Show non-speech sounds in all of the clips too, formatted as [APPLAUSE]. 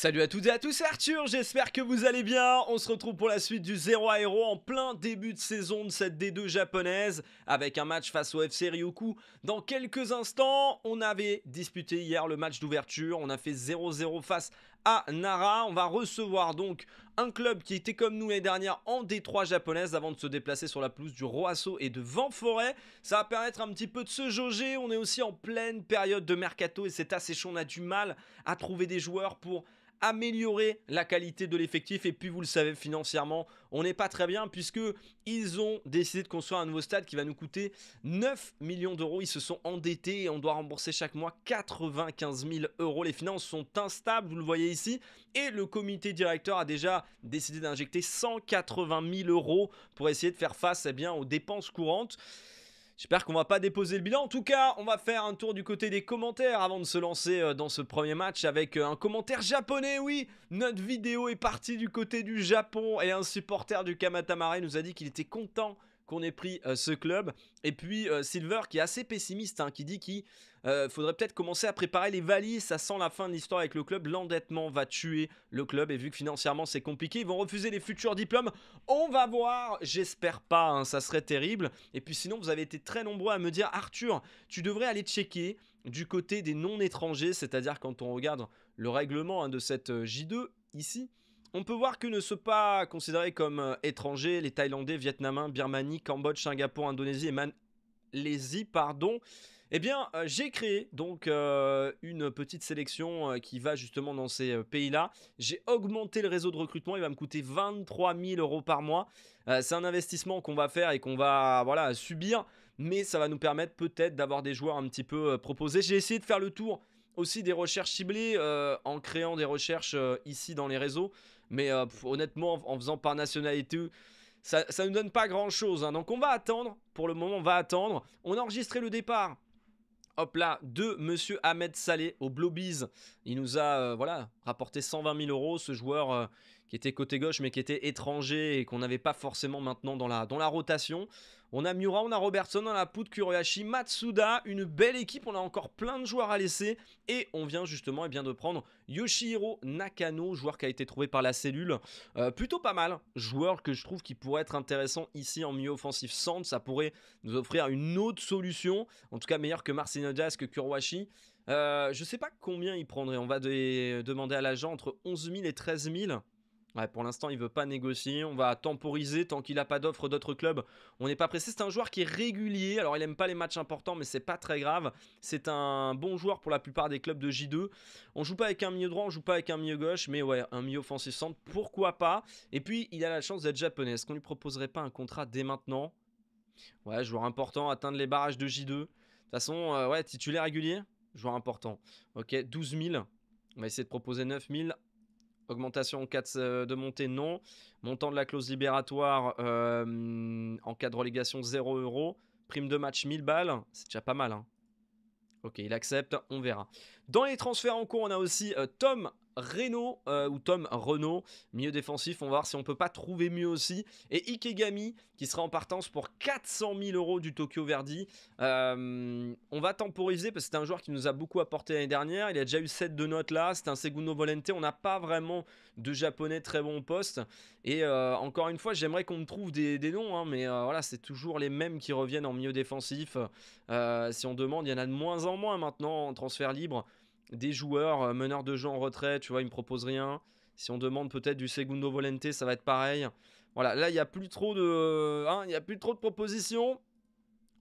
Salut à toutes et à tous, c'est Arthur, j'espère que vous allez bien. On se retrouve pour la suite du 0 à en plein début de saison de cette D2 japonaise avec un match face au FC Ryoku. Dans quelques instants, on avait disputé hier le match d'ouverture, on a fait 0-0 face à Nara. On va recevoir donc un club qui était comme nous l'année dernière en D3 japonaise avant de se déplacer sur la pelouse du Roasso et de Forêt. Ça va permettre un petit peu de se jauger. On est aussi en pleine période de mercato et c'est assez chaud. On a du mal à trouver des joueurs pour améliorer la qualité de l'effectif. Et puis, vous le savez, financièrement, on n'est pas très bien puisque ils ont décidé de construire un nouveau stade qui va nous coûter 9 millions d'euros. Ils se sont endettés et on doit rembourser chaque mois 95 000 euros. Les finances sont instables, vous le voyez ici. Et le comité directeur a déjà décidé d'injecter 180 000 euros pour essayer de faire face eh bien, aux dépenses courantes. J'espère qu'on va pas déposer le bilan. En tout cas, on va faire un tour du côté des commentaires avant de se lancer euh, dans ce premier match avec euh, un commentaire japonais, oui Notre vidéo est partie du côté du Japon et un supporter du Kamatamare nous a dit qu'il était content qu'on ait pris euh, ce club. Et puis Silver qui est assez pessimiste, hein, qui dit qu'il il euh, faudrait peut-être commencer à préparer les valises. Ça sent la fin de l'histoire avec le club. L'endettement va tuer le club. Et vu que financièrement c'est compliqué, ils vont refuser les futurs diplômes. On va voir. J'espère pas. Hein. ça serait terrible. Et puis sinon, vous avez été très nombreux à me dire Arthur, tu devrais aller checker du côté des non-étrangers. C'est-à-dire quand on regarde le règlement hein, de cette euh, J2 ici. On peut voir que ne sont pas considérés comme euh, étrangers les Thaïlandais, Vietnamiens, Birmanie, Cambodge, Singapour, Indonésie et Malaisie, pardon, eh bien, euh, j'ai créé donc euh, une petite sélection euh, qui va justement dans ces pays-là. J'ai augmenté le réseau de recrutement, il va me coûter 23 000 euros par mois. c'est un investissement qu'on va faire et qu'on va voilà, subir, mais ça va nous permettre peut-être d'avoir des joueurs un petit peu proposés. J'ai essayé de faire le tour aussi des recherches ciblées en créant des recherches ici dans les réseaux. Mais honnêtement, en, faisant par nationalité, ça ne nous donne pas grand-chose. Hein. Donc on va attendre, pour le moment on va attendre. On a enregistré le départ hop là, de Monsieur Ahmed Saleh au Blobies. Il nous a euh, voilà rapporté 120 000 euros, ce joueur euh, qui était côté gauche mais qui était étranger et qu'on n'avait pas forcément maintenant dans la, dans la rotation. On a Miura, on a Robertson, on a Poudre, Kuroyashi, Matsuda, une belle équipe, on a encore plein de joueurs à laisser et on vient justement eh bien, de prendre Yoshihiro Nakano, joueur qui a été trouvé par la cellule, euh, plutôt pas mal, joueur que je trouve qui pourrait être intéressant ici en milieu offensif centre, ça pourrait nous offrir une autre solution, en tout cas meilleur que Marcin que Kuroyashi. Je euh, je sais pas combien il prendrait, on va demander à l'agent entre 11 000 et 13 000. Ouais, pour l'instant, il veut pas négocier. On va temporiser tant qu'il n'a pas d'offre d'autres clubs. On n'est pas pressé. C'est un joueur qui est régulier. Alors, il aime pas les matchs importants, mais c'est pas très grave. C'est un bon joueur pour la plupart des clubs de J2. On joue pas avec un milieu droit, on joue pas avec un milieu gauche, mais ouais, un milieu offensif centre, pourquoi pas Et puis, il a la chance d'être japonais. Est-ce qu'on lui proposerait pas un contrat dès maintenant Ouais, joueur important, atteindre les barrages de J2. De toute façon, euh, ouais, titulaire régulier, joueur important. Ok, 12 000. On va essayer de proposer 9 000. Augmentation en cas euh, de montée, non. Montant de la clause libératoire euh, en cas de relégation, 0 euros. Prime de match, 1000 balles. C'est déjà pas mal. Hein. Ok, il accepte, on verra. Dans les transferts en cours, on a aussi euh, Tom Renault euh, ou Tom Renault, milieu défensif. On va voir si on peut pas trouver mieux aussi. Et Ikegami qui sera en partance pour 400 000 euros du Tokyo Verdi. Euh, on va temporiser parce que c'est un joueur qui nous a beaucoup apporté l'année dernière. Il a déjà eu 7 de notes là. C'est un Segundo Volente. On n'a pas vraiment de japonais très bon au poste. Et euh, encore une fois, j'aimerais qu'on me trouve des, noms, hein, mais voilà, c'est toujours les mêmes qui reviennent en milieu défensif. si on demande, il y en a de moins en moins maintenant en transfert libre des joueurs euh, meneurs de jeu en retrait, tu vois, ils me proposent rien. Si on demande peut-être du segundo volente, ça va être pareil. Voilà, là, il n'y a plus trop de. Hein, il a plus trop de propositions.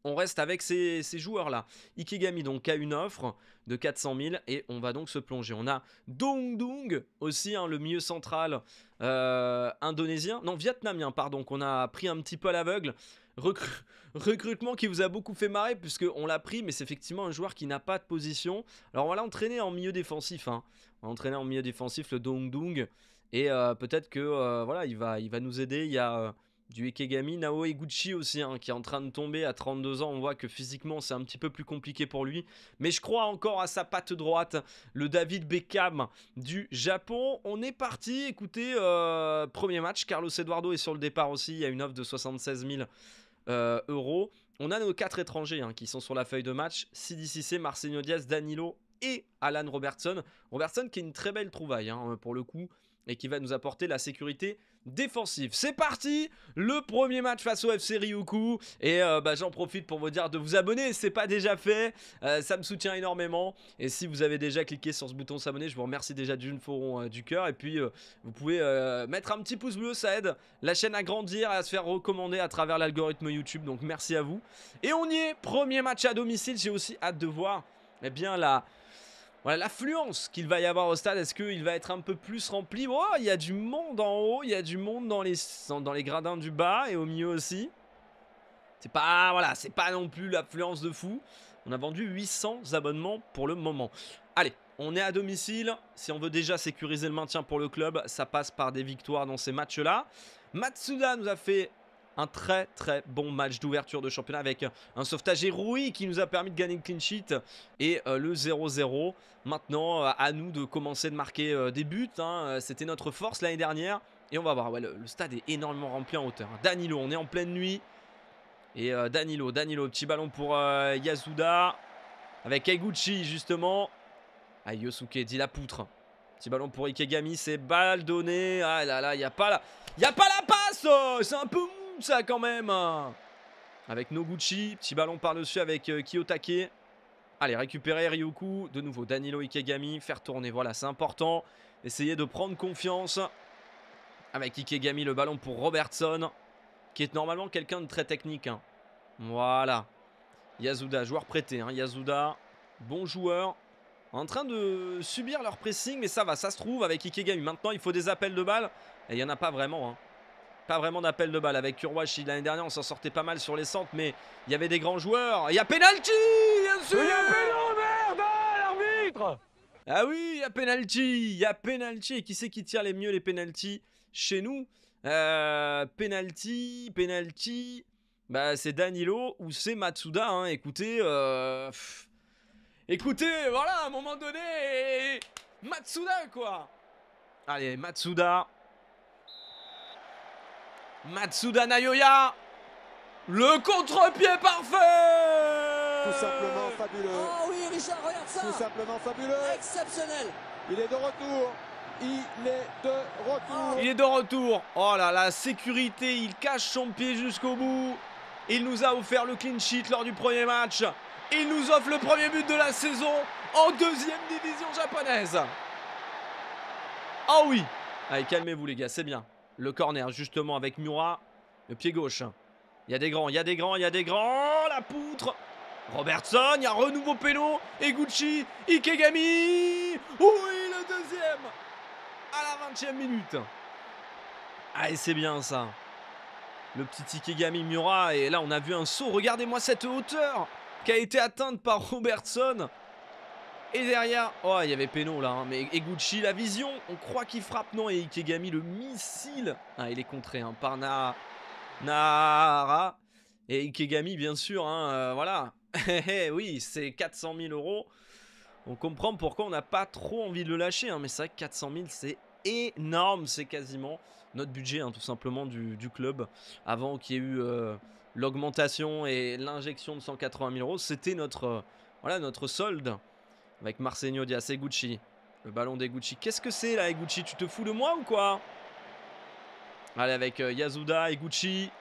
On reste avec ces, joueurs-là. Ikigami donc a une offre de 400 000 et on va donc se plonger. On a Dong Dong aussi, hein, le milieu central euh, indonésien, non vietnamien, pardon, qu'on a pris un petit peu à l'aveugle recrutement qui vous a beaucoup fait marrer puisqu'on l'a pris mais c'est effectivement un joueur qui n'a pas de position. Alors on va l'entraîner en milieu défensif, hein. on va en milieu défensif le Dong Dong et euh, peut-être que euh, voilà il va, il va nous aider. Il y a euh, du Ikegami, Nao Eguchi aussi hein, qui est en train de tomber à 32 ans. On voit que physiquement c'est un petit peu plus compliqué pour lui, mais je crois encore à sa patte droite, le David Beckham du Japon. On est parti. Écoutez, premier match, Carlos Eduardo est sur le départ aussi. Il y a une offre de 76 000. Euh, euros. On a nos quatre étrangers hein, qui sont sur la feuille de match. Sidi Cissé, Marcelino Diaz, Danilo et Alan Robertson. Robertson qui est une très belle trouvaille hein, pour le coup et qui va nous apporter la sécurité défensive. C'est parti Le premier match face au FC Ryukyu et euh, bah, j'en profite pour vous dire de vous abonner, c'est pas déjà fait, euh, ça me soutient énormément et si vous avez déjà cliqué sur ce bouton s'abonner, je vous remercie déjà d'une foron euh, du cœur et puis vous pouvez mettre un petit pouce bleu, ça aide la chaîne à grandir et à se faire recommander à travers l'algorithme YouTube, donc merci à vous. Et on y est, premier match à domicile, j'ai aussi hâte de voir eh bien la, voilà l'affluence qu'il va y avoir au stade. Est-ce qu'il va être un peu plus rempli Oh, il y a du monde en haut, il y a du monde dans les, dans les gradins du bas et au milieu aussi. C'est pas voilà, c'est pas non plus l'affluence de fou. On a vendu 800 abonnements pour le moment. Allez, on est à domicile. Si on veut déjà sécuriser le maintien pour le club, ça passe par des victoires dans ces matchs-là. Matsuda nous a fait un très très bon match d'ouverture de championnat avec un sauvetage héroïque qui nous a permis de gagner le clean sheet et euh, le 0-0. Maintenant, euh, à nous de commencer de marquer euh, des buts. Hein. C'était notre force l'année dernière. Et on va voir, ouais, le, stade est énormément rempli en hauteur. Hein. Danilo, on est en pleine nuit. Et Danilo, Danilo, petit ballon pour Yasuda. Avec Aiguchi justement. à ah, Yosuke dit la poutre. Petit ballon pour Ikegami, c'est balle donnée. Ah là là, il n'y a pas la... Il a pas la passe oh, C'est un peu ça quand même hein. Avec Noguchi, petit ballon par-dessus avec euh, Kiyotake. Allez, récupérer Ryuku. De nouveau, Danilo Ikegami. Faire tourner, voilà, c'est important. Essayer de prendre confiance. Avec Ikegami, le ballon pour Robertson. Qui est normalement quelqu'un de très technique. Hein. Voilà. Yazuda, joueur prêté. Hein. Yazuda, bon joueur. En train de subir leur pressing, mais ça va, ça se trouve avec Ikegami. Maintenant, il faut des appels de balles. Et il n'y en a pas vraiment. Hein. Pas vraiment d'appel de balle avec Kurwashi. L'année dernière, on s'en sortait pas mal sur les centres, mais il y avait des grands joueurs. Il y a penalty, bien sûr Il y a pénalty, l'arbitre Ah oui, il y a penalty Il y a penalty Et qui c'est qui tire les mieux les penalties chez nous euh, Penalty, penalty... Bah, c'est Danilo ou c'est Matsuda, hein. écoutez... Euh, écoutez, voilà, à un moment donné, Matsuda, quoi Allez, Matsuda, Matsuda Nayoya Le contre-pied parfait Tout simplement fabuleux Oh oui Richard, regarde ça Tout simplement fabuleux Exceptionnel Il est de retour il est de retour Il est de retour Oh là la sécurité, il cache son pied jusqu'au bout Il nous a offert le clean sheet lors du premier match Il nous offre le premier but de la saison en deuxième division japonaise Oh oui Allez calmez-vous les gars, c'est bien le corner justement avec Murat. Le pied gauche. Il y a des grands, il y a des grands, il y a des grands. La poutre. Robertson, il y a renouveau et Gucci, Ikegami. Oui, le deuxième. À la 20e minute. Ah, c'est bien ça. Le petit Ikegami Murat. Et là, on a vu un saut. Regardez-moi cette hauteur qui a été atteinte par Robertson. Et derrière, oh, il y avait Peno là, hein, mais Eguchi, la vision, on croit qu'il frappe, non, et Ikegami, le missile. Ah, il est contré hein, par Na... Nara. Et Ikegami, bien sûr, hein, euh, voilà. [LAUGHS] Eh, eh, oui, c'est 400 000 euros. On comprend pourquoi on n'a pas trop envie de le lâcher, hein, mais c'est 400 000, c'est énorme, c'est quasiment notre budget, tout simplement, du, club, avant qu'il y ait eu euh, l'augmentation et l'injection de 180 000 euros. C'était notre, euh, voilà, notre solde. Avec Marseño Diaz et Gucci. Le ballon des Gucci. Qu'est-ce que c'est là, Gucci Tu te fous de moi ou quoi Allez, avec euh, Yazuda et Gucci.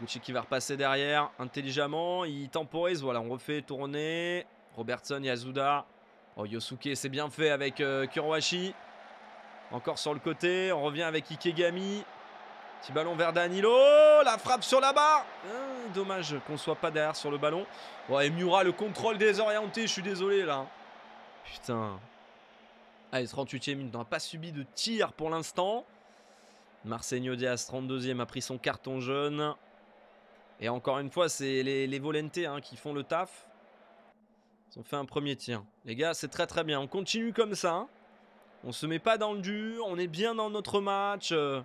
Gucci qui va repasser derrière intelligemment. Il temporise. Voilà, on refait tourner. Robertson, Yazuda. Oh, Yosuke, c'est bien fait avec euh, Encore sur le côté. On revient avec Ikegami. Petit ballon vers Danilo. La frappe sur la barre. Hein, dommage qu'on soit pas derrière sur le ballon. Ouais, et Miura, le contrôle désorienté. Je suis désolé là. Putain. Allez, 38e minute. On n'a pas subi de tir pour l'instant. Marseille Diaz, 32e, a pris son carton jaune. Et encore une fois, c'est les, les Volentés hein, qui font le taf. Ils ont fait un premier tir. Les gars, c'est très très bien. On continue comme ça. Hein. On ne se met pas dans le dur. On est bien dans notre match. Euh.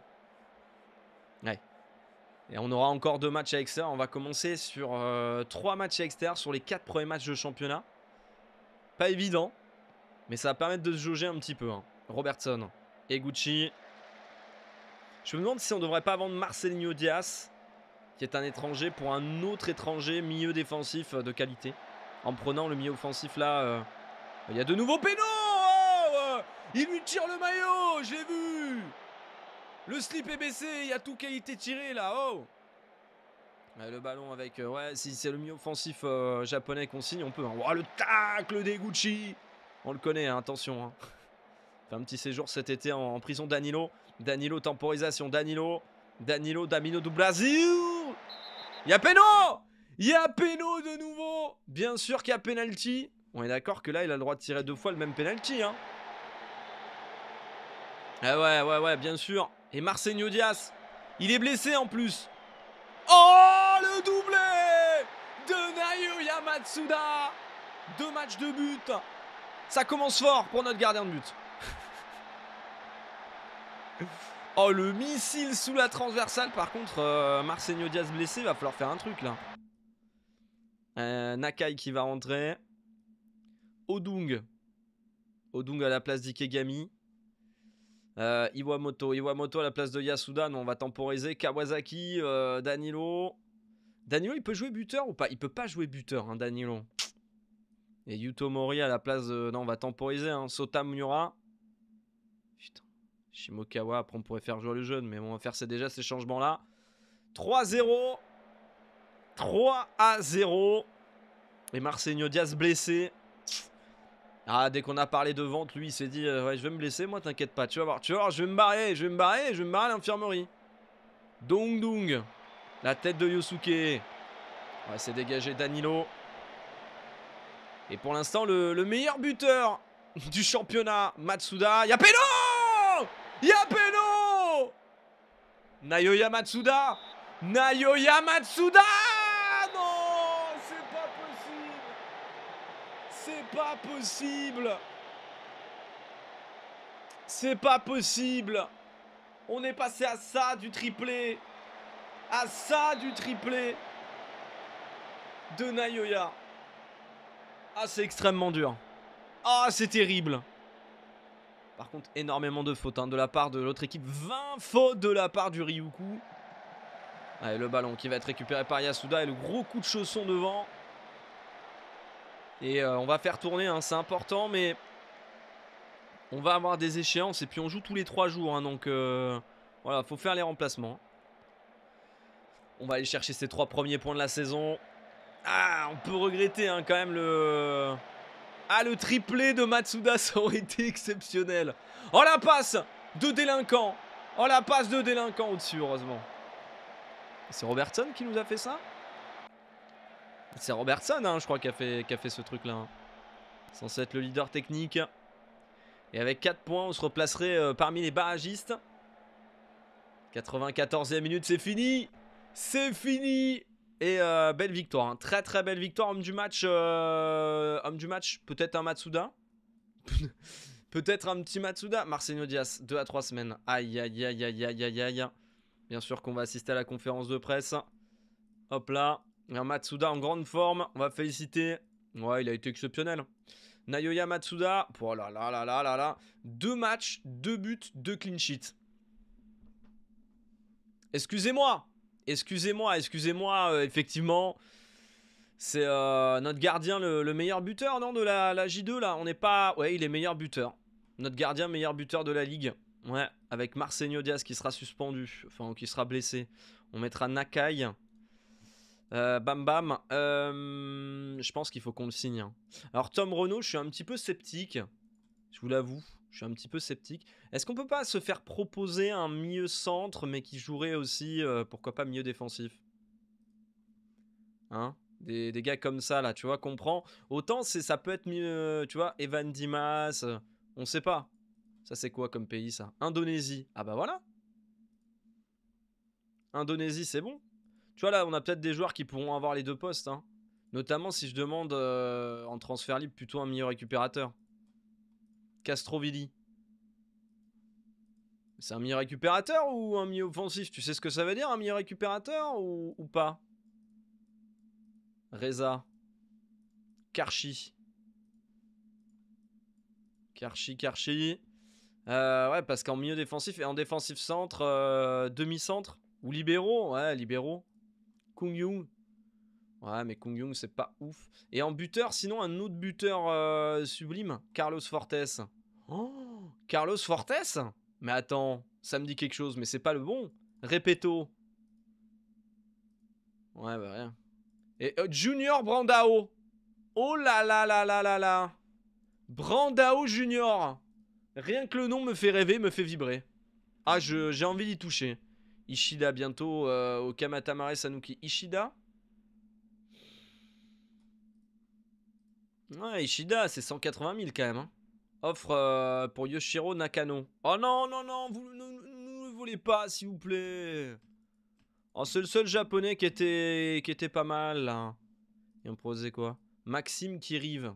Et on aura encore deux matchs à Exter. On va commencer sur euh, trois matchs à sur les quatre premiers matchs de championnat. Pas évident, mais ça va permettre de se jauger un petit peu. Hein. Robertson et Gucci. Je me demande si on ne devrait pas vendre Marcelinho Diaz, qui est un étranger, pour un autre étranger milieu défensif euh, de qualité. En prenant le milieu offensif là, euh, il y a de nouveaux péno oh, oh, oh. Il lui tire le maillot, j'ai vu le slip est baissé, il y a tout qui été tiré là, oh le ballon avec, euh, ouais, si c'est le mieux offensif euh, japonais qu'on signe, on peut. Hein. Oh, le tacle des Gucci On le connaît, hein, attention. Hein. [LAUGHS] Fait un petit séjour cet été en, prison Danilo. Danilo, temporisation, Danilo. Danilo, Damino du Brasil Il y a Peno Il y a péno de nouveau Bien sûr qu'il y a penalty. On est d'accord que là, il a le droit de tirer deux fois le même penalty. Ah ouais, ouais, ouais, bien sûr. Et marseille il est blessé en plus. Oh, le doublé de Nayo Yamatsuda Deux matchs de but. Ça commence fort pour notre gardien de but. [LAUGHS] Oh, le missile sous la transversale. Par contre, euh, Marseille-Odias blessé, va falloir faire un truc là. Euh, Nakai qui va rentrer. Odung. Odung à la place d'Ikegami. Euh, Iwamoto. Iwamoto à la place de Yasuda. Non, on va temporiser. Kawasaki, euh, Danilo. Danilo, il peut jouer buteur ou pas Il peut pas jouer buteur, hein, Danilo. Et Yuto Mori à la place de... Non, on va temporiser. Hein. Sota Mura. Putain. Shimokawa, après on pourrait faire jouer le jeune. Mais on va faire déjà ces changements-là. 3-0. 3 à 0. Et Marseille Diaz blessé. Ah, dès qu'on a parlé de vente, lui, il s'est dit euh, Ouais, je vais me blesser, moi, t'inquiète pas. Tu vas voir, tu je vais me barrer, je vais me barrer, je vais me barrer à l'infirmerie. Dong Dong. La tête de Yosuke. Ouais, c'est dégagé Danilo. Et pour l'instant, le, meilleur buteur [LAUGHS] du championnat, Matsuda. Y'a péno Y'a Nayoya Matsuda Nayoya Matsuda pas possible C'est pas possible On est passé à ça du triplé À ça du triplé De Nayoya Ah c'est extrêmement dur Ah c'est terrible par contre, énormément de fautes hein, de la part de l'autre équipe. 20 fautes de la part du Ryuku. Allez, le ballon qui va être récupéré par Yasuda et le gros coup de chausson devant. Et euh, on va faire tourner, hein, c'est important, mais on va avoir des échéances. Et puis on joue tous les 3 jours, hein, donc euh, voilà, faut faire les remplacements. On va aller chercher ces 3 premiers points de la saison. Ah, on peut regretter hein, quand même le... Ah, le triplé de Matsuda, [LAUGHS] ça aurait été exceptionnel. Oh, la passe de délinquant Oh, la passe de délinquant au-dessus, heureusement. C'est Robertson qui nous a fait ça c'est Robertson, hein, je crois, qui a fait, ce truc-là. sans hein. Censé être le leader technique. Et avec 4 points, on se replacerait euh, parmi les barragistes. 94e minute, c'est fini C'est fini Et euh, belle victoire, hein. très très belle victoire. Homme du match, euh, homme du match, peut-être un Matsuda [LAUGHS] Peut-être un petit Matsuda. Marcelino Dias, 2 à 3 semaines. Aïe, aïe, aïe, aïe, aïe, aïe, aïe. Bien sûr qu'on va assister à la conférence de presse. Hop là. Matsuda en grande forme, on va féliciter. Ouais, il a été exceptionnel. Nayoya Matsuda, oh là là là là là Deux matchs, deux buts, deux clean sheets. Excusez-moi, excusez-moi, excusez-moi, euh, effectivement. C'est euh, notre gardien le, meilleur buteur, non, de la, J2, là. On n'est pas... Ouais, il est meilleur buteur. Notre gardien meilleur buteur de la Ligue. Ouais, avec Marcenio Diaz qui sera suspendu, enfin, qui sera blessé. On mettra Nakai. Euh, bam bam. Euh, je pense qu'il faut qu'on le signe. Hein. Alors Tom Renault, je suis un petit peu sceptique. Je vous l'avoue, je suis un petit peu sceptique. Est-ce qu'on peut pas se faire proposer un mieux centre, mais qui jouerait aussi, euh, pourquoi pas, mieux défensif Hein des, gars comme ça, là, tu vois, comprends. Autant c'est ça peut être mieux, tu vois, Evan Dimas, on sait pas. Ça c'est quoi comme pays ça Indonésie. Ah bah voilà. Indonésie, c'est bon. Tu vois, là, on a peut-être des joueurs qui pourront avoir les deux postes. Hein. Notamment si je demande euh, en transfert libre plutôt un milieu récupérateur. Castrovilli. C'est un milieu récupérateur ou un milieu offensif Tu sais ce que ça veut dire, un milieu récupérateur ou, pas Reza. Karchi. Karchi, Karchi. Euh, ouais, parce qu'en milieu défensif et en défensif centre, euh, demi-centre ou libéraux, ouais, libéraux. Kung Yung. Ouais, mais Kung Yung, c'est pas ouf. Et en buteur, sinon, un autre buteur euh, sublime, Carlos Fortes. Oh Carlos Fortes Mais attends, ça me dit quelque chose, mais c'est pas le bon. Repeto, Ouais, bah rien. Et euh, Junior Brandao. Oh là là là là là là. Brandao Junior. Rien que le nom me fait rêver, me fait vibrer. Ah, j'ai envie d'y toucher. Ishida bientôt euh, au Kamatamare Sanuki. Ishida Ouais, Ishida, c'est 180 000 quand même. Hein. Offre euh, pour Yoshiro Nakano. Oh non, non, non, vous ne le voulez pas, s'il vous plaît. Oh, c'est le seul japonais qui était, qui était pas mal. Là. Et on proposait quoi Maxime Kirive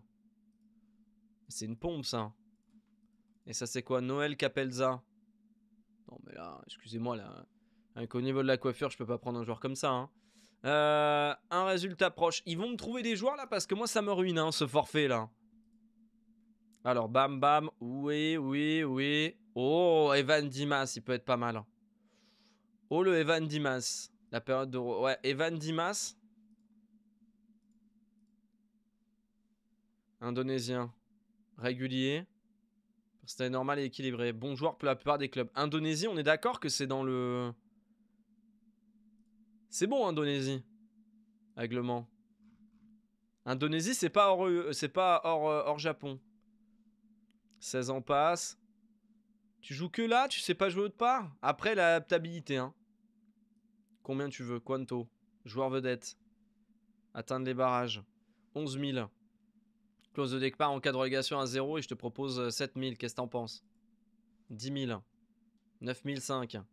C'est une pompe, ça. Et ça, c'est quoi Noël Capelza. Non, mais là, excusez-moi, là. Hein, qu'au niveau de la coiffure, je peux pas prendre un joueur comme ça. Hein. Euh, un résultat proche. Ils vont me trouver des joueurs là parce que moi ça me ruine hein, ce forfait là. Alors bam bam, oui, oui, oui. Oh, Evan Dimas, il peut être pas mal. Oh, le Evan Dimas. La période de... Ouais, Evan Dimas. Indonésien. Régulier. C'était normal et équilibré. Bon joueur pour la plupart des clubs. Indonésie, on est d'accord que c'est dans le... C'est bon, Indonésie. Aiglement. Indonésie, c'est pas hors, euh, c'est pas hors, euh, hors Japon. 16 ans passe. Tu joues que là, tu sais pas jouer autre part. Après l'adaptabilité, hein. Combien tu veux Quanto Joueur vedette. Atteindre les barrages. 11 000. Clause de départ en cas de relégation à 0 et je te propose 7 euh, 000. Qu'est-ce que t'en penses 10 000. 9 500.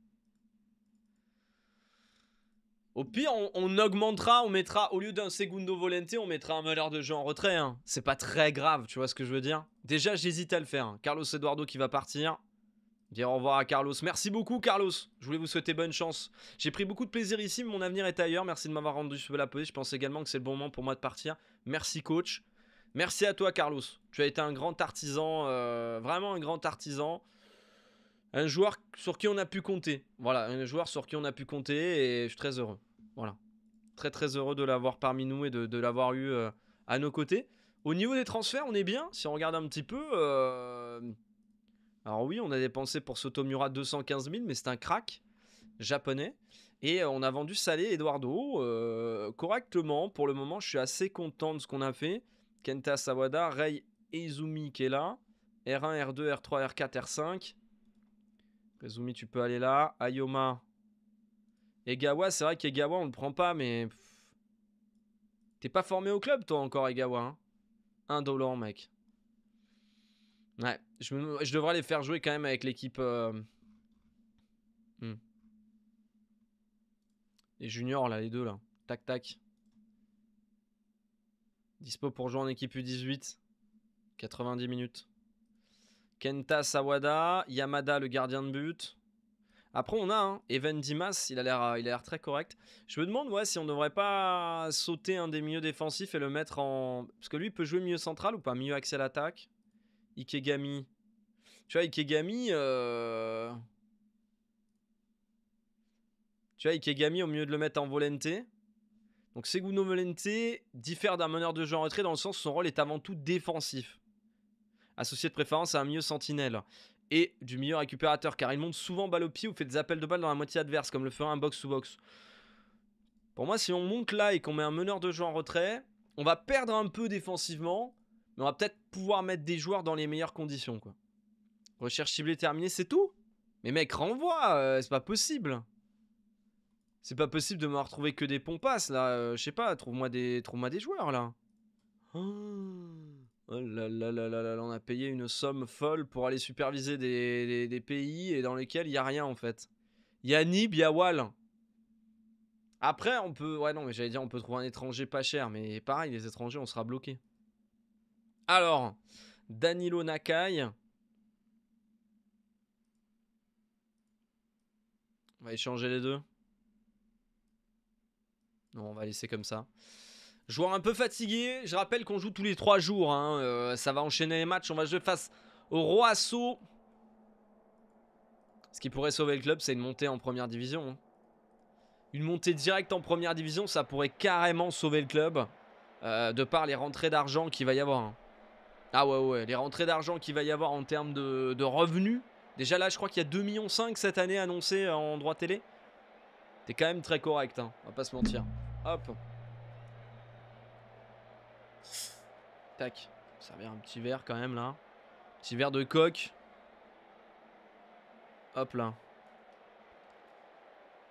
Au pire, on, augmentera, on mettra, au lieu d'un segundo volente, on mettra un meneur de jeu en retrait. Hein. C'est pas très grave, tu vois ce que je veux dire Déjà, j'hésite à le faire. Hein. Carlos Eduardo qui va partir. Dire au revoir à Carlos. Merci beaucoup, Carlos. Je voulais vous souhaiter bonne chance. J'ai pris beaucoup de plaisir ici, mais mon avenir est ailleurs. Merci de m'avoir rendu ce la pose. Je pense également que c'est le bon moment pour moi de partir. Merci, coach. Merci à toi, Carlos. Tu as été un grand artisan, euh, vraiment un grand artisan un joueur sur qui on a pu compter. Voilà, un joueur sur qui on a pu compter et je suis très heureux. Voilà. Très très heureux de l'avoir parmi nous et de, l'avoir eu euh, à nos côtés. Au niveau des transferts, on est bien. Si on regarde un petit peu. Euh, alors oui, on a dépensé pour Sotomura 215 000, mais c'est un crack japonais. Et euh, on a vendu Salé Eduardo correctement. Pour le moment, je suis assez content de ce qu'on a fait. Kenta Sawada, Rei Izumi qui est là. R1, R2, R3, R4, R5. Izumi, tu peux aller là. Ayoma, Egawa, c'est vrai qu'Egawa, on le prend pas, mais. T'es pas formé au club, toi, encore, Egawa. Hein Indolent, mec. Ouais, je, je, devrais les faire jouer quand même avec l'équipe. Euh, hmm. Les juniors, là, les deux, là. Tac, tac. Dispo pour jouer en équipe U18. 90 minutes. Kenta Sawada, Yamada, le gardien de but. Après, on a hein, Evan Dimas, il a l'air, euh, l'air très correct. Je me demande, si on ne devrait pas sauter un des milieux défensifs et le mettre en, parce que lui peut jouer milieu central ou pas, milieu axé à l'attaque. Ikegami, tu vois, Ikegami. Euh, tu vois, Ikegami, au mieux de le mettre en volente. Donc, Seguno Volente diffère d'un meneur de jeu en retrait dans le sens où son rôle est avant tout défensif. Associé de préférence à un milieu sentinelle et du meilleur récupérateur, car il monte souvent balle au pied ou fait des appels de balle dans la moitié adverse, comme le fera un box-to-box. Pour moi, si on monte là et qu'on met un meneur de jeu en retrait, on va perdre un peu défensivement, mais on va peut-être pouvoir mettre des joueurs dans les meilleures conditions. Quoi. Recherche ciblée terminée, c'est tout. Mais mec, renvoie, euh, c'est pas possible. C'est pas possible de me retrouver que des pompasses là. Euh, je sais pas, trouve-moi des, des joueurs là. Oh. Oh là, là, là, là, on a payé une somme folle pour aller superviser des, pays et dans lesquels il n'y a rien en fait. Il y Nib, il Wal. Après, on peut. Ouais, non, mais j'allais dire, on peut trouver un étranger pas cher, mais pareil, les étrangers, on sera bloqué. Alors, Danilo Nakai. On va échanger les deux. Non, on va laisser comme ça. Joueur un peu fatigué, je rappelle qu'on joue tous les 3 jours, hein, euh, ça va enchaîner les matchs, on va jouer face au Roasso. Ce qui pourrait sauver le club, c'est une montée en première division. Hein. Une montée directe en première division, ça pourrait carrément sauver le club, euh, de par les rentrées d'argent qu'il va y avoir. Hein. Ah ouais, ouais, les rentrées d'argent qu'il va y avoir en termes de, revenus. Déjà là, je crois qu'il y a 2,5 millions cette année annoncés euh, en droit télé. T'es quand même très correct, on va pas se mentir. Hop. Tac. Servir un petit verre quand même là. Petit verre de coque. Hop là.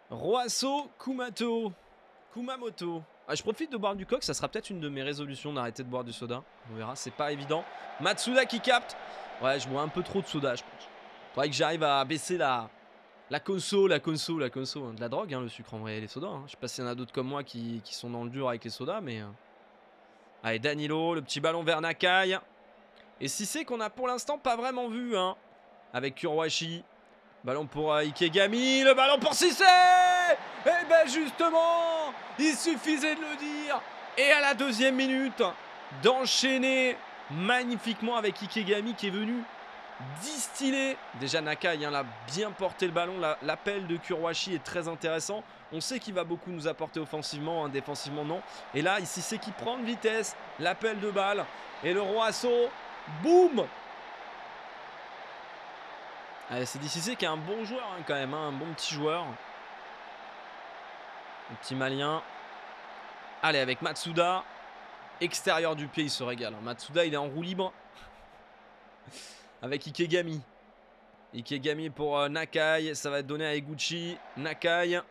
Roasso Kumato. Kumamoto. Ah, je profite de boire du coq, ça sera peut-être une de mes résolutions d'arrêter de boire du soda. On verra, c'est pas évident. Matsuda qui capte. Ouais, je bois un peu trop de soda, je pense. Faudrait que j'arrive à baisser la, la conso, la conso, la conso. Hein, de la drogue, hein, le sucre en vrai, les sodas. Hein. Je sais pas s'il y en a d'autres comme moi qui, qui, sont dans le dur avec les sodas, mais euh, Allez, Danilo, le petit ballon vers Nakai. Et si c'est qu'on n'a pour l'instant pas vraiment vu, hein, avec Kurwashi. Ballon pour euh, Ikegami, le ballon pour Sissé Et eh ben justement, il suffisait de le dire. Et à la deuxième minute, d'enchaîner magnifiquement avec Ikegami qui est venu distiller. Déjà Nakai hein, l'a bien porté le ballon, l'appel de Kurwashi est très intéressant. On sait qu'il va beaucoup nous apporter offensivement, hein, défensivement non. Et là, ici, c'est qui prend de vitesse, l'appel de balle. Et le Roasso, boum C'est Dississé qui est un bon joueur hein, quand même, hein, un bon petit joueur. Un petit malien. Allez, avec Matsuda. Extérieur du pied, il se régale. Matsuda, il est en roue libre. [LAUGHS] avec Ikegami. Ikegami pour euh, Nakai. Ça va être donné à Eguchi. Nakai.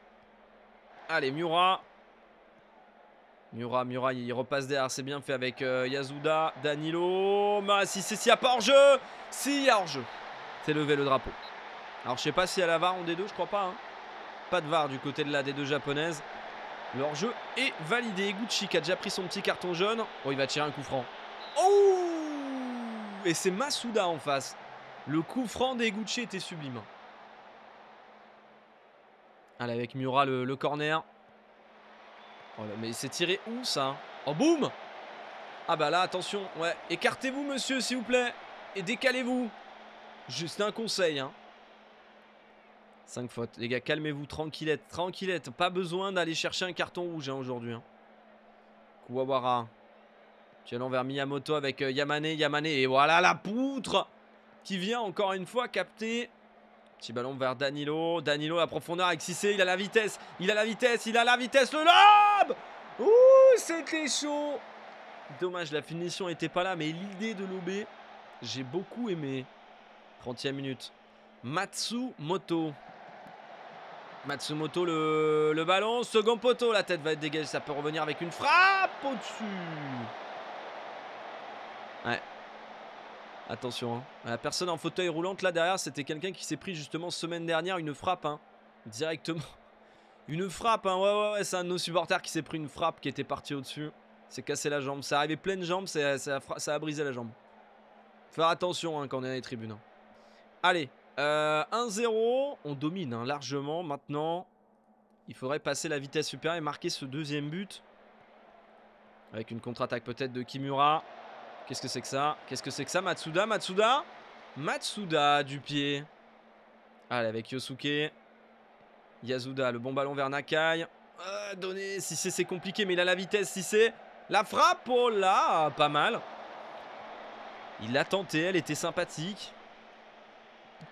Allez, Miura. Miura, Miura, il repasse derrière, c'est bien fait avec euh, Yasuda Yazuda, Danilo. Mais si c'est si, a pas hors-jeu Si, a hors-jeu. C'est levé le drapeau. Alors, je sais pas si a la VAR en D2, je crois pas. Hein. Pas de VAR du côté de la D2 japonaise. Leur jeu est validé. Eguchi qui a déjà pris son petit carton jaune. Oh, il va tirer un coup franc. Oh Et c'est Masuda en face. Le coup franc d'Eguchi était sublime. Allez, avec Miura, le, corner. Oh là, mais c'est tiré où, ça Oh, boum Ah bah là, attention. Ouais, écartez-vous, monsieur, s'il vous plaît. Et décalez-vous. Juste un conseil, hein. Cinq fautes. Les gars, calmez-vous, tranquillette, tranquillette. Pas besoin d'aller chercher un carton rouge hein, aujourd'hui. Hein. Kouawara. Tu vers Miyamoto avec euh, Yamane, Yamane. Et voilà la poutre qui vient encore une fois capter Petit ballon vers Danilo. Danilo à profondeur avec Cissé. Il a la vitesse. Il a la vitesse. Il a la vitesse. Le lob Ouh, c'était chaud Dommage, la finition n'était pas là, mais l'idée de lober, j'ai beaucoup aimé. 30e minute. Matsumoto. Matsumoto, le, le ballon. Second poteau. La tête va être dégagée. Ça peut revenir avec une frappe au-dessus. Attention, hein. la personne en fauteuil roulante là derrière, c'était quelqu'un qui s'est pris justement semaine dernière une frappe, hein. directement. [LAUGHS] Une frappe, hein. ouais, ouais, ouais, c'est un de nos supporters qui s'est pris une frappe qui était parti au-dessus. C'est cassé la jambe, ça arrivé pleine jambe, ça, a brisé la jambe. Faire attention quand on est dans les tribunes. Allez, 1-0, euh, on domine largement. Maintenant, il faudrait passer la vitesse supérieure et marquer ce deuxième but. Avec une contre-attaque peut-être de Kimura. Qu'est-ce que c'est que ça Qu'est-ce que c'est que ça Matsuda, Matsuda Matsuda du pied. Allez, avec Yosuke. Yazuda, le bon ballon vers Nakai. Donnez. Ah, donné, si c'est compliqué, mais il a la vitesse, si c'est... La frappe, oh là, pas mal. Il l'a tenté, elle était sympathique.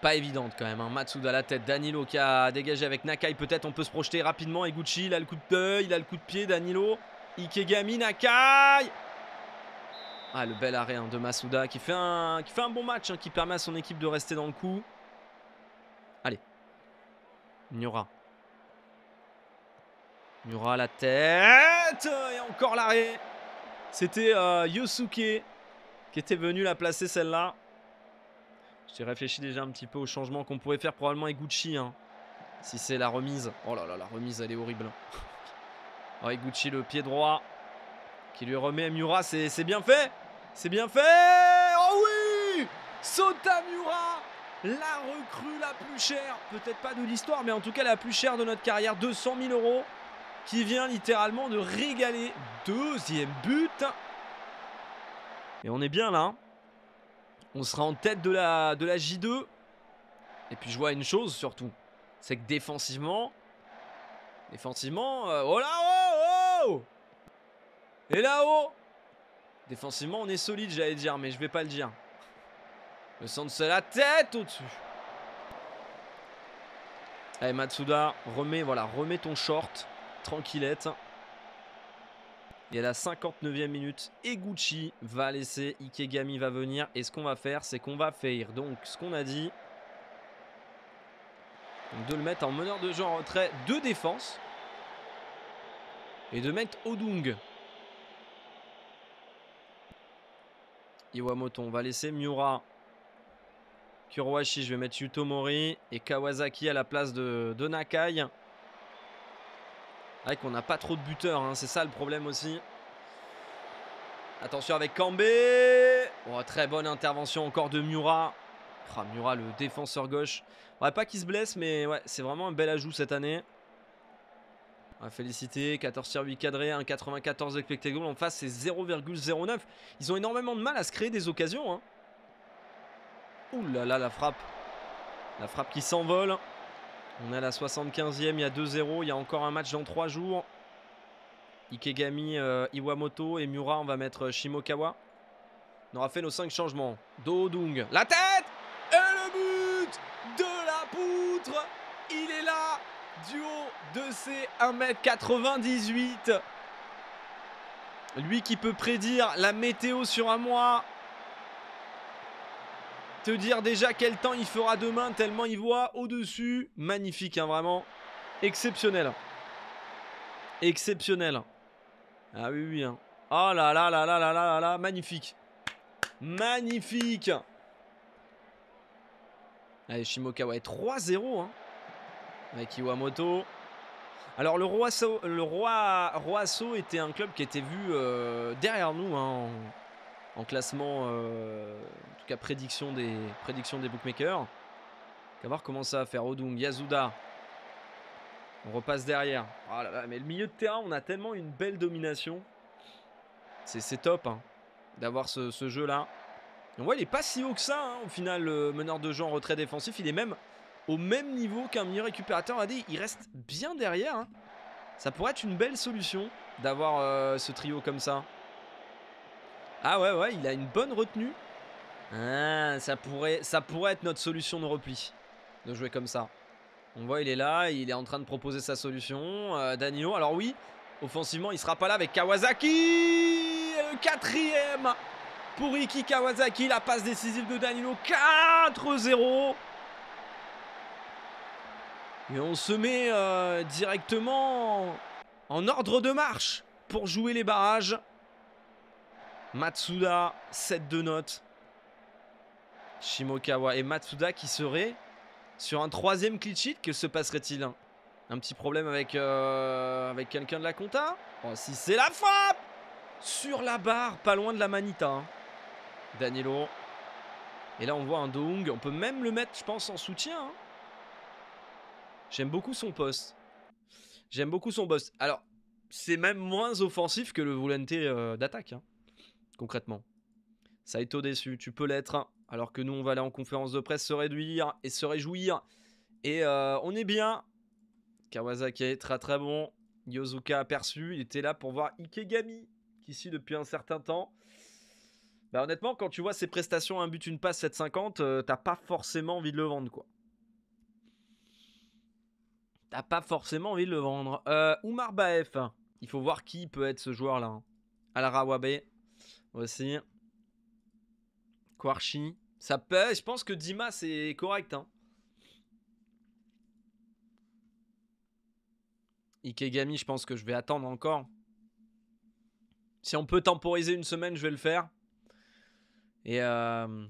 Pas évidente quand même, hein. Matsuda à la tête, Danilo qui a dégagé avec Nakai, peut-être on peut se projeter rapidement, Eguchi, il a le coup de il a le coup de pied, Danilo, Ikegami, Nakai ah, le bel arrêt hein, de Masuda qui fait, un, qui fait un bon match, hein, qui permet à son équipe de rester dans le coup. Allez. Miura. Miura la tête. Et encore l'arrêt. C'était euh, Yosuke qui était venu la placer celle-là. J'ai réfléchi déjà un petit peu au changement qu'on pourrait faire probablement avec Gucci. Hein. si c'est la remise. Oh là là, la remise, elle est horrible. [LAUGHS] Oh Gucci le pied droit qui lui remet Miura. C'est bien fait. C'est bien fait Oh oui Sotamura La recrue la plus chère, peut-être pas de l'histoire, mais en tout cas la plus chère de notre carrière, 200 000 euros, qui vient littéralement de régaler. Deuxième but Et on est bien là. on sera en tête de la, de la J2. Et puis je vois une chose surtout, c'est que défensivement, défensivement, euh, oh là oh, oh Et là-haut, Défensivement, on est solide, j'allais dire, mais je vais pas le dire. Le centre, c'est la tête au-dessus. Allez, Matsuda, remets, voilà, remets ton short. Tranquillette. Et à la 59e minute, Gucci va laisser, Ikegami va venir. Et ce qu'on va faire, c'est qu'on va faire. Donc, ce qu'on a dit, de le mettre en meneur de jeu en retrait de défense. Et de mettre Odung Iwamoto. On va laisser Miura. Kurowashi, je vais mettre Yutomori et Kawasaki à la place de, Nakai. Avec qu'on n'a pas trop de buteurs, hein. c'est ça le problème aussi. Attention avec Kambé. Oh, très bonne intervention encore de Miura, Oh, Miura le défenseur gauche. Ouais, pas qu'il se blesse, mais ouais, c'est vraiment un bel ajout cette année. On féliciter, 14 sur 8 cadrés, 1,94 avec goal en face, c'est 0,09. Ils ont énormément de mal à se créer des occasions. Hein. Ouh là là, la frappe. La frappe qui s'envole. On est à la 75e, il y a 2-0, il y a encore un match dans 3 jours. Ikegami, euh, Iwamoto et Mura, on va mettre Shimokawa. On aura fait nos 5 changements. Do la tête et le but de la poutre. Il est là, Duo de ses 1m98. Lui qui peut prédire la météo sur un mois. Te dire déjà quel temps il fera demain, tellement il voit au-dessus. Magnifique, hein, vraiment. Exceptionnel. Exceptionnel. Ah oui, oui. Hein. Oh là là là là là là là là. Magnifique. Magnifique. Allez, Shimokawa est 3-0. Hein avec Iwamoto. Alors le Roasso, le Roi Roasso était un club qui était vu euh, derrière nous hein, en, classement, euh, en tout cas prédiction des, des bookmakers. On va voir comment ça va faire. Odung, Yazuda. On repasse derrière. Ah mais le milieu de terrain, on a tellement une belle domination. C'est top hein, d'avoir ce, jeu-là. On voit, il est pas si haut que ça hein, au final, le meneur de jeu en retrait défensif. Il est même au même niveau qu'un milieu récupérateur dit, Il reste bien derrière. Hein. Ça pourrait être une belle solution d'avoir euh, ce trio comme ça. Ah ouais, ouais, il a une bonne retenue. Ah, ça, pourrait, ça pourrait être notre solution de repli, de jouer comme ça. On voit, il est là, il est en train de proposer sa solution. Euh, Danilo, alors oui, offensivement, il sera pas là avec Kawasaki. Le quatrième pour Iki Kawasaki, la passe décisive de Danilo. 4-0. Et on se met euh, directement en ordre de marche pour jouer les barrages. Matsuda, 7 de notes. Shimokawa et Matsuda qui seraient sur un troisième cliché Que se passerait-il hein Un petit problème avec, euh, avec quelqu'un de la compta oh, Si c'est la frappe Sur la barre, pas loin de la Manita. Hein. Danilo. Et là, on voit un dong. On peut même le mettre, je pense, en soutien. Hein. J'aime beaucoup son poste. J'aime beaucoup son poste. Alors, c'est même moins offensif que le volonté euh, d'attaque, hein, concrètement. Saito déçu, tu peux l'être, hein, alors que nous, on va aller en conférence de presse se réduire et se réjouir. Et euh, on est bien. Kawasaki est très très bon. Yosuka aperçu, il était là pour voir Ikegami, qui suit depuis un certain temps. Bah honnêtement, quand tu vois ses prestations, un but, une passe, 7,50, euh, t'as pas forcément envie de le vendre, quoi t'as pas forcément envie de le vendre. Euh, Oumar Baef, il faut voir qui peut être ce joueur-là. Hein. Alarawabe. aussi. Quarchi. Ça je pense que Dima c'est correct. Hein. Ikegami, je pense que je vais attendre encore. Si on peut temporiser une semaine, je vais le faire. Et euh,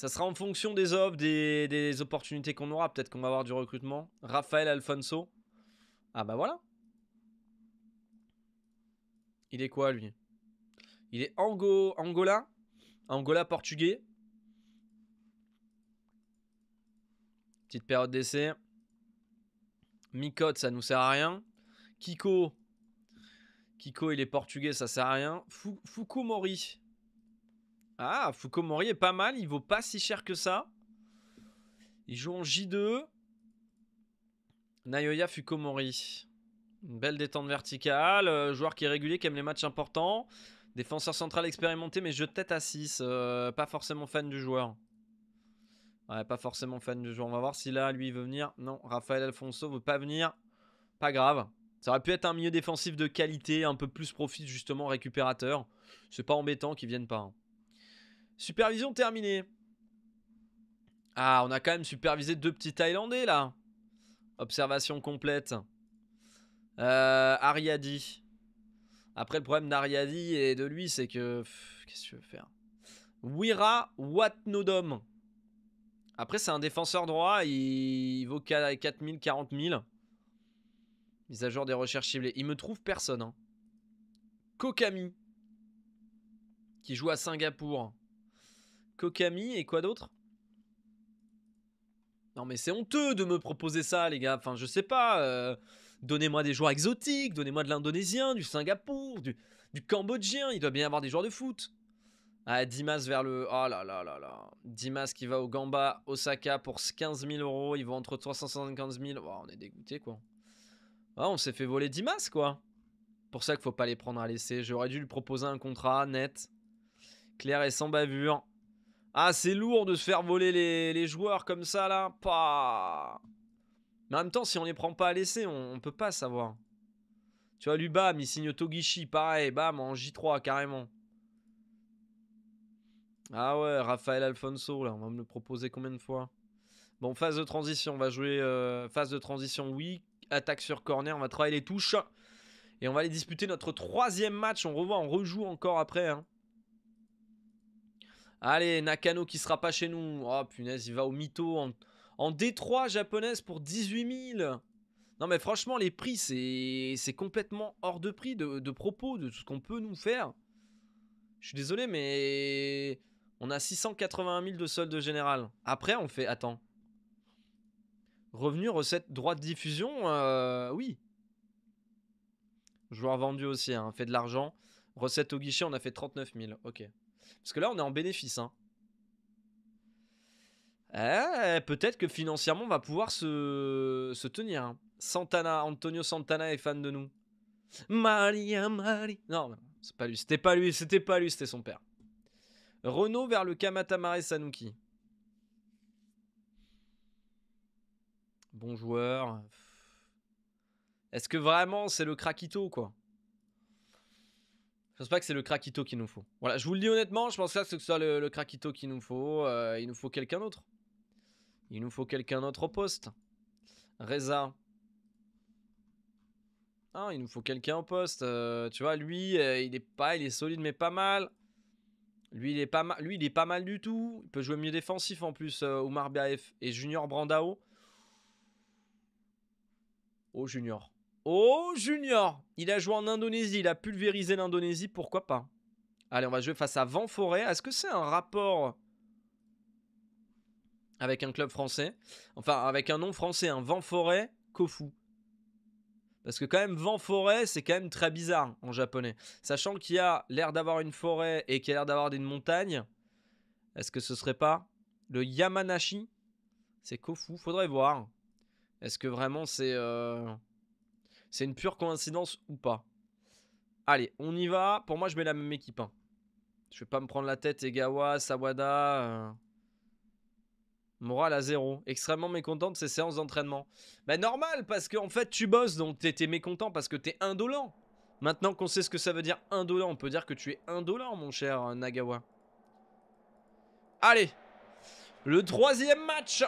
ça sera en fonction des offres, des, opportunités qu'on aura. Peut-être qu'on va avoir du recrutement. Raphaël Alfonso. Ah bah voilà. Il est quoi lui Il est Ango, Angola. Angola portugais. Petite période d'essai. Mikot, ça nous sert à rien. Kiko. Kiko, il est portugais, ça sert à rien. Fukumori. Ah, Fukomori est pas mal. Il vaut pas si cher que ça. Il joue en J2. Nayoya Fukomori. Une belle détente verticale. Euh, joueur qui est régulier, qui aime les matchs importants. Défenseur central expérimenté, mais jeu tête à 6. Euh, pas forcément fan du joueur. Ouais, pas forcément fan du joueur. On va voir si là, lui, il veut venir. Non, Raphaël Alfonso veut pas venir. Pas grave. Ça aurait pu être un milieu défensif de qualité, un peu plus profit, justement, récupérateur. C'est pas embêtant qu'il vienne pas. Hein. Supervision terminée. Ah, on a quand même supervisé deux petits Thaïlandais, là. Observation complète. Euh, Ariadi. Après, le problème d'Ariadi et de lui, c'est que... Qu'est-ce que je veux faire Wira Watnodom. Après, c'est un défenseur droit. Il, vaut 4000, 40 000. Mise à jour des recherches ciblées. Il me trouve personne. Hein. Kokami. Qui joue à Singapour. Kokami et quoi d'autre Non mais c'est honteux de me proposer ça les gars, enfin je sais pas, euh, donnez-moi des joueurs exotiques, donnez-moi de l'indonésien, du Singapour, du, cambodgien, il doit bien y avoir des joueurs de foot. Ah, Dimas vers le... Oh là là là là. Dimas qui va au Gamba, Osaka pour 15 000 euros. Il vaut entre 375 000. on est dégoûté quoi. Ah, on s'est fait voler Dimas quoi. Pour ça qu'il faut pas les prendre à laisser. J'aurais dû lui proposer un contrat net. Clair et sans bavure. Ah, c'est lourd de se faire voler les, joueurs comme ça, là. Pas. Mais en même temps, si on les prend pas à l'essai, on, peut pas savoir. Tu vois, lui, bam, il signe Togishi, pareil, bam, en J3, carrément. Ah ouais, Raphaël Alfonso, là, on va me le proposer combien de fois Bon, phase de transition, on va jouer euh, phase de transition, oui. Attaque sur corner, on va travailler les touches. Et on va aller disputer notre troisième match. On revoit, on rejoue encore après. Hein. Allez, Nakano qui sera pas chez nous. Oh punaise, il va au Mito en, Détroit D3 japonaise pour 18 000. Non mais franchement, les prix, c'est complètement hors de prix, de, propos, de tout ce qu'on peut nous faire. Je suis désolé, mais on a 681 000 de solde général. Après, on fait, attends. Revenu, recette, droit de diffusion, euh, oui. Joueur vendu aussi, hein, fait de l'argent. Recette au guichet, on a fait 39 000, ok. Parce que là, on est en bénéfice. Hein. Eh, peut-être que financièrement, on va pouvoir se, tenir. Hein. Santana, Antonio Santana est fan de nous. Maria, hein, Maria. Non, c'est pas lui, c'était pas lui, c'était pas lui, c'était son père. Renault vers le Kamatamare Sanuki. Bon joueur. Est-ce que vraiment c'est le Krakito, quoi je pense pas que c'est le Krakito qu'il nous faut. Voilà, je vous le dis honnêtement, je pense pas que ce soit le, Krakito qu'il nous faut. Euh, il nous faut quelqu'un d'autre. Il nous faut quelqu'un d'autre au poste. Reza. Ah, il nous faut quelqu'un au poste. Euh, tu vois, lui, euh, il est pas, il est solide mais pas mal. Lui, il est pas mal. Lui, il est pas mal du tout. Il peut jouer mieux défensif en plus. Omar Biaf et Junior Brandao. Oh Junior. Oh, Junior Il a joué en Indonésie, il a pulvérisé l'Indonésie, pourquoi pas Allez, on va jouer face à forêt. Est-ce que c'est un rapport avec un club français Enfin, avec un nom français, un hein. Ventforêt, Kofu. Parce que quand même, vent forêt, c'est quand même très bizarre en japonais. Sachant qu'il y a l'air d'avoir une forêt et qu'il y a l'air d'avoir une montagne, est-ce que ce serait pas le Yamanashi C'est Kofu, faudrait voir. Est-ce que vraiment c'est... Euh, c'est une pure coïncidence ou pas Allez, on y va. Pour moi, je mets la même équipe. Hein. Je vais pas me prendre la tête. Egawa, Sawada. Morale euh, Moral à zéro. Extrêmement mécontent de ces séances d'entraînement. mais bah, normal, parce que en fait, tu bosses, donc tu étais mécontent parce que tu es indolent. Maintenant qu'on sait ce que ça veut dire indolent, on peut dire que tu es indolent, mon cher euh, Nagawa. Allez, le troisième match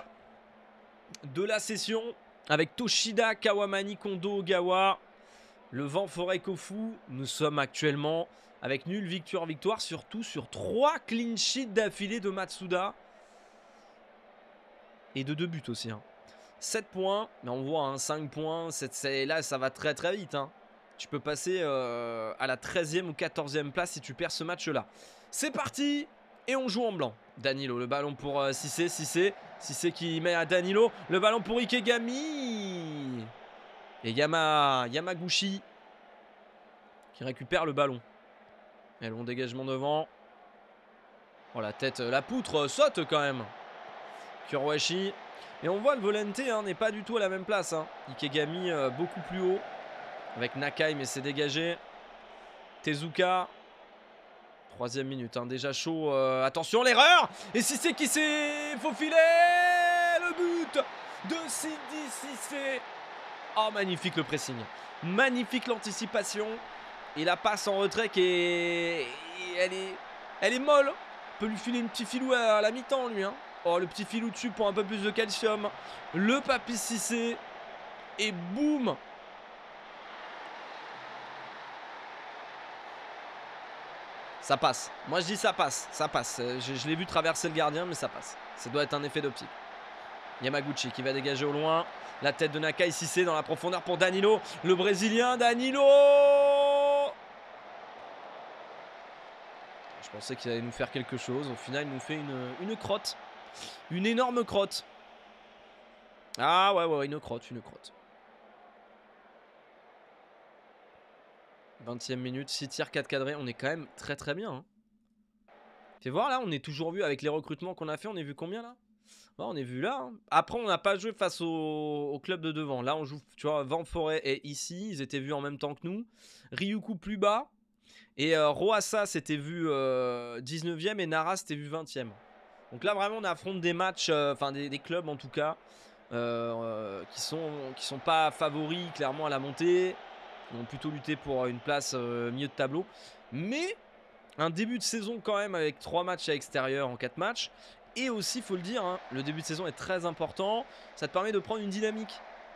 de la session avec Toshida, Kawamani, Kondo, Ogawa, le vent forêt Kofu. Nous sommes actuellement avec nulle victoire, victoire, surtout sur trois clean sheets d'affilée de Matsuda. Et de deux buts aussi. Hein. Sept 7 points, mais on voit un hein, 5 points, là ça va très très vite. Hein. Tu peux passer euh, à la 13e ou 14e place si tu perds ce match-là. C'est parti et on joue en blanc. Danilo, le ballon pour Sissé, euh, Sissé, Sissé qui met à Danilo, le ballon pour Ikegami. Et Yamaguchi qui récupère le ballon. Et long dégagement devant. Oh la tête, euh, la poutre euh, saute quand même. Kurowashi. Et on voit le Volente hein, n'est pas du tout à la même place. Hein. Ikegami beaucoup plus haut. Avec Nakai mais c'est dégagé. Tezuka Troisième minute, hein. déjà chaud. Euh, attention, l'erreur Et si c'est qui s'est faufilé Le but de Sidi Sissé. Oh, magnifique le pressing. Magnifique l'anticipation. Et la passe en retrait qui est... Elle est... Elle est molle. On peut lui filer une petite filou à la mi-temps, lui. Hein. Oh, le petit filou dessus pour un peu plus de calcium. Le papy Cissé. Et boum Ça passe. Moi, je dis ça passe. Ça passe. Euh, je, l'ai vu traverser le gardien, mais ça passe. Ça doit être un effet d'optique. Yamaguchi qui va dégager au loin. La tête de Nakai c'est dans la profondeur pour Danilo. Le Brésilien, Danilo Je pensais qu'il allait nous faire quelque chose. Au final, il nous fait une, une crotte. Une énorme crotte. Ah ouais, ouais, une crotte, une crotte. 20ème minute, 6 tirs, 4 cadrés. On est quand même très très bien. Tu hein. Fais voir là, on est toujours vu avec les recrutements qu'on a fait. On est vu combien là bah, On est vu là. Hein. Après, on n'a pas joué face au... club de devant. Là, on joue, tu vois, Van Forêt et ici. Ils étaient vus en même temps que nous. Ryuku plus bas. Et Roasa euh, Roassa s'était vu 19ème euh, et Nara s'était vu 20ème. Donc là, vraiment, on affronte des matchs, euh, enfin des, clubs en tout cas, qui, sont, qui sont pas favoris clairement à la montée. Ils ont plutôt lutté pour euh, une place euh, Mieux de tableau. Mais un début de saison quand même avec 3 matchs à extérieur en 4 matchs. Et aussi, faut le dire, hein, le début de saison est très important. Ça te permet de prendre une dynamique.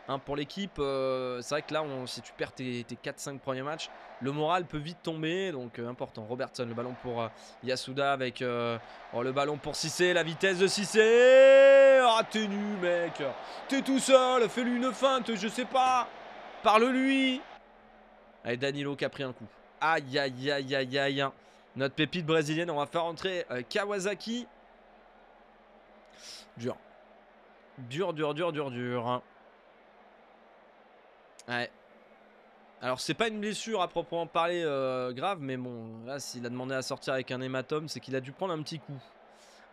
Hein, pour l'équipe, euh, c'est vrai que là, si tu perds tes, 4-5 premiers matchs, le moral peut vite tomber. Donc, important. Robertson, le ballon pour Yasuda avec oh, le ballon pour Cissé, la vitesse de Cissé. Ah, t'es nu, mec. T'es tout seul. Fais-lui une feinte, je sais pas. Parle-lui. Allez, Danilo qui a pris un coup. Aïe, aïe, aïe, aïe, aïe. Hein. Notre pépite brésilienne, on va faire entrer euh, Kawasaki. Dur. Dur, dur, dur, dur, dur. Hein. Ouais. Alors, c'est pas une blessure à proprement parler euh, grave, mais bon, là, s'il a demandé à sortir avec un hématome, c'est qu'il a dû prendre un petit coup.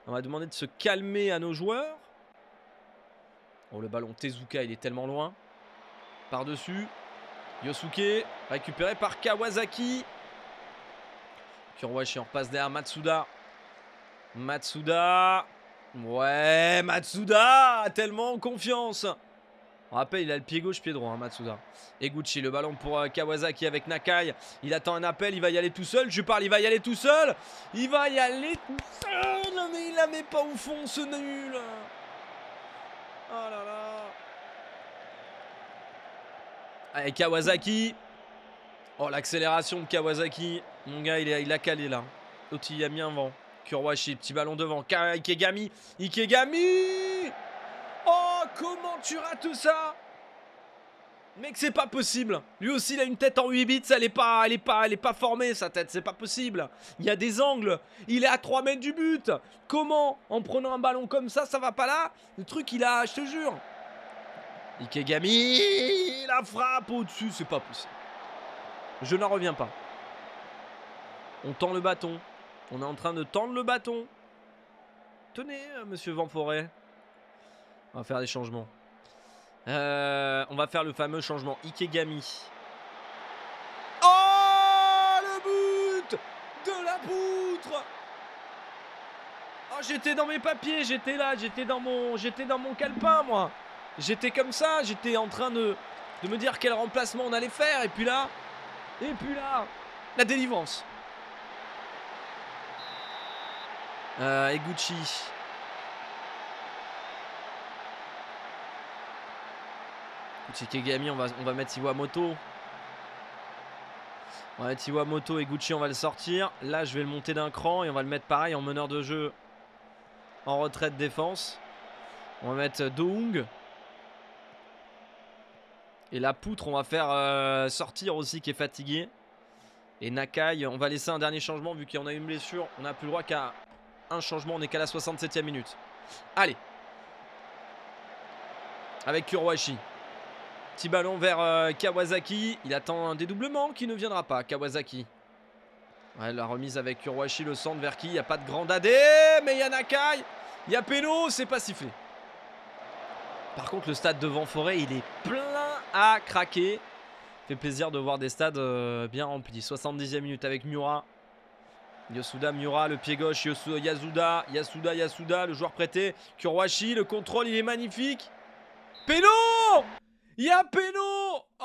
On va demander de se calmer à nos joueurs. Oh, le ballon Tezuka, il est tellement loin. Par-dessus. Yosuke, récupéré par Kawasaki. Kurowashi en passe derrière Matsuda. Matsuda. Ouais, Matsuda, tellement confiance. On rappelle, il a le pied gauche, pied droit, hein, Matsuda. Eguchi, le ballon pour euh, Kawasaki avec Nakai. Il attend un appel, il va y aller tout seul. Je parle, il va y aller tout seul. Il va y aller tout seul. Mais il la met pas au fond, ce nul. Oh là là. Allez, Kawasaki. Oh, l'accélération de Kawasaki. Mon gars, il a, il a calé là. Tout il a mis un vent. Kurwashi, petit ballon devant. Ikegami. Ikegami Oh, comment tu tout ça Mec, c'est pas possible. Lui aussi, il a une tête en 8 bits. Elle est pas, pas, elle est pas formée, sa tête. C'est pas possible. Il y a des angles. Il est à 3 mètres du but. Comment, en prenant un ballon comme ça, ça va pas là Le truc, il a, je te jure. Ikegami, la frappe au-dessus, c'est pas possible. Je n'en reviens pas. On tend le bâton. On est en train de tendre le bâton. Tenez, euh, monsieur Vanforêt. On va faire des changements. Euh, on va faire le fameux changement Ikegami. Oh, le but de la poutre Oh, j'étais dans mes papiers, j'étais là, j'étais dans mon, j'étais dans mon calepin, moi J'étais comme ça, j'étais en train de, de me dire quel remplacement on allait faire. Et puis là, et puis là, la délivrance. Euh, Eguchi. Eguchi Kegami, on va, on va mettre Iwamoto. On va mettre Iwamoto et Gucci, on va le sortir. Là, je vais le monter d'un cran et on va le mettre pareil en meneur de jeu en retraite défense. On va mettre Doung. Et la poutre, on va faire euh, sortir aussi qui est fatigué. Et Nakai, on va laisser un dernier changement vu qu'il en a une blessure. On n'a plus le droit qu'à un changement. On n'est qu'à la 67e minute. Allez. Avec Kuroashi. Petit ballon vers euh, Kawasaki. Il attend un dédoublement qui ne viendra pas. Kawasaki. Ouais, la remise avec Kuroashi, le centre vers qui Il n'y a pas de grand AD. Mais il y a Nakai. Il y a Peno. C'est pas sifflé. Par contre, le stade devant Forêt, il est plein a craquer. Fait plaisir de voir des stades euh, bien remplis. 70e minute avec Mura. Yosuda, Mura, le pied gauche, Yasuda, Yasuda, Yasuda, le joueur prêté. Kurwashi, le contrôle, il est magnifique. Péno Il y a Péno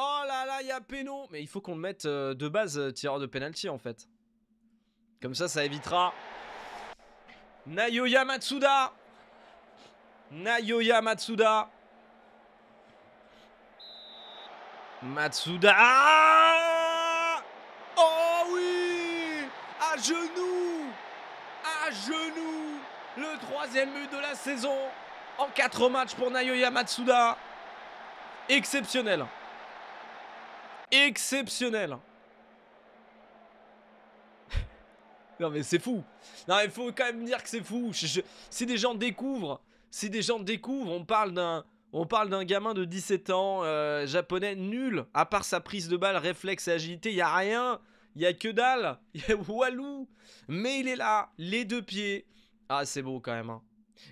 Oh là là, il y a Mais il faut qu'on le mette euh, de base euh, tireur de penalty en fait. Comme ça, ça évitera. Nayoya Matsuda Nayoya Matsuda Matsuda. Ah oh oui À genoux À genoux Le troisième but de la saison en quatre matchs pour Nayoya Matsuda. Exceptionnel. Exceptionnel. [LAUGHS] non mais c'est fou. Non il faut quand même dire que c'est fou. si des gens découvrent, si des gens découvrent, on parle d'un on parle d'un gamin de 17 ans, euh, japonais, nul. À part sa prise de balle, réflexe et agilité, il n'y a rien. Il n'y a que dalle. Il [LAUGHS] y a Walou. Mais il est là, les deux pieds. Ah, c'est beau quand même. Hein.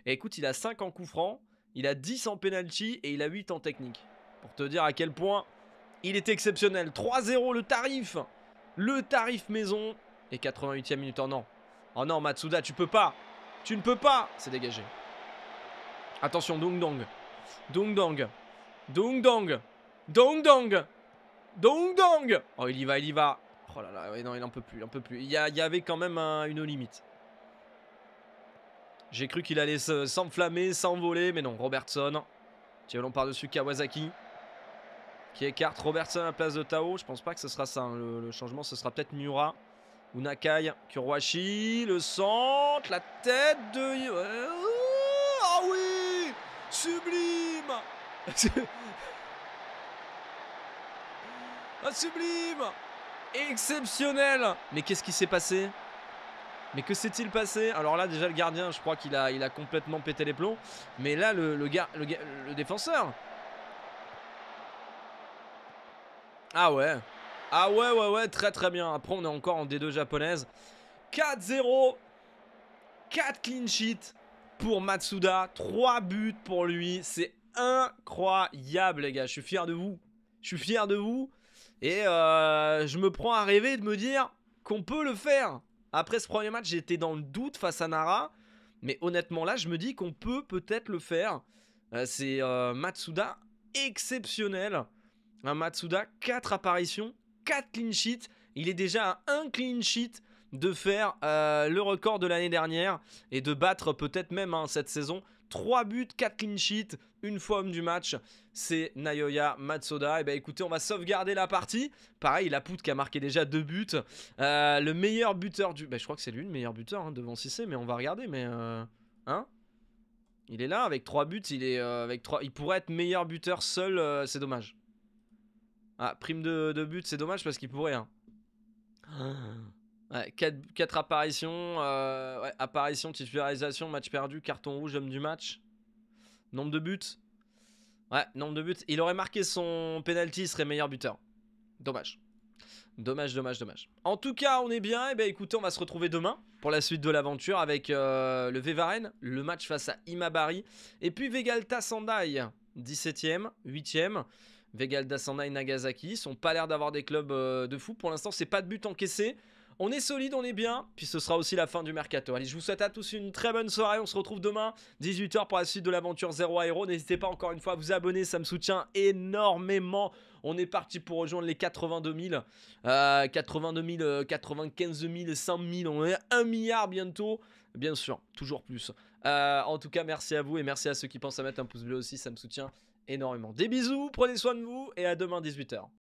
écoute, il a 5 en coup franc, il a 10 en penalty et il a 8 en technique. Pour te dire à quel point il est exceptionnel. 3-0 le tarif. Le tarif maison. Et 88e minute en oh non. Oh non, Matsuda, tu peux pas. Tu ne peux pas. C'est dégagé. Attention, Dong Dong. Dong Dong. Dong Dong. Dong Dong. Dong Dong. Oh, il y va, il y va. Oh là là, non, il n'en peut plus, il peut plus. Il y, avait quand même une limite. J'ai cru qu'il allait s'enflammer, s'envoler, mais non, Robertson. Tiens par-dessus Kawasaki. Qui écarte Robertson à la place de Tao. Je pense pas que ce sera ça. Hein. Le, changement, ce sera peut-être Miura ou Nakai. Kuroashi, le centre, la tête de... Oh oui Sublime sublime sublime Exceptionnel Mais qu'est-ce qui s'est passé mais que s'est-il passé Alors là, déjà, le gardien, je crois qu'il a, il a complètement pété les plombs. Mais là, le, le, le, défenseur. Ah ouais. Ah ouais, ouais, ouais, très très bien. Après, on est encore en D2 japonaise. 4-0. 4 clean sheet pour Matsuda. 3 buts pour lui. C'est incroyable, les gars. Je suis fier de vous. Je suis fier de vous. Et euh, je me prends à rêver de me dire qu'on peut le faire. Après ce premier match, j'étais dans le doute face à Nara. Mais honnêtement, là, je me dis qu'on peut peut-être le faire. Euh, c'est euh, Matsuda exceptionnel. Un Matsuda, 4 apparitions, 4 clean sheets. Il est déjà à un clean sheet de faire le record de l'année dernière et de battre peut-être même hein, cette saison 3 buts, 4 clean sheets, une fois homme du match, c'est Nayoya Matsuda. Et eh bah ben, écoutez, on va sauvegarder la partie. Pareil, pout qui a marqué déjà 2 buts. Euh, le meilleur buteur du... Bah je crois que c'est lui le meilleur buteur devant hein, devant Cissé, mais on va regarder. Mais... Euh, hein il est là avec 3 buts, il est euh, avec il pourrait être meilleur buteur seul, c'est dommage. Ah, prime de, de but, c'est dommage parce qu'il pourrait. Hein. Ah quatre 4, apparitions, euh, apparition, titularisation, match perdu, carton rouge, homme du match. Nombre de buts. Ouais, nombre de buts. Il aurait marqué son penalty, il serait meilleur buteur. Dommage. Dommage, dommage, dommage. En tout cas, on est bien. Et eh bien, écoutez, on va se retrouver demain pour la suite de l'aventure avec euh, le Varen, le match face à Imabari. Et puis Vegalta Sandai, 17ème, 8ème. Vegalta Sendai Nagasaki, ils n'ont pas l'air d'avoir des clubs euh, de fou. Pour l'instant, c'est pas de but encaissé. On est solide, on est bien. Puis ce sera aussi la fin du mercato. Allez, je vous souhaite à tous une très bonne soirée. On se retrouve demain, 18h, pour la suite de l'aventure 0 Aero. N'hésitez pas encore une fois à vous abonner, ça me soutient énormément. On est parti pour rejoindre les 82 000, 82 000, 95 000, 100 000. On est à 1 milliard bientôt. Bien sûr, toujours plus. Euh, en tout cas, merci à vous et merci à ceux qui pensent à mettre un pouce bleu aussi. Ça me soutient énormément. Des bisous, prenez soin de vous et à demain 18h.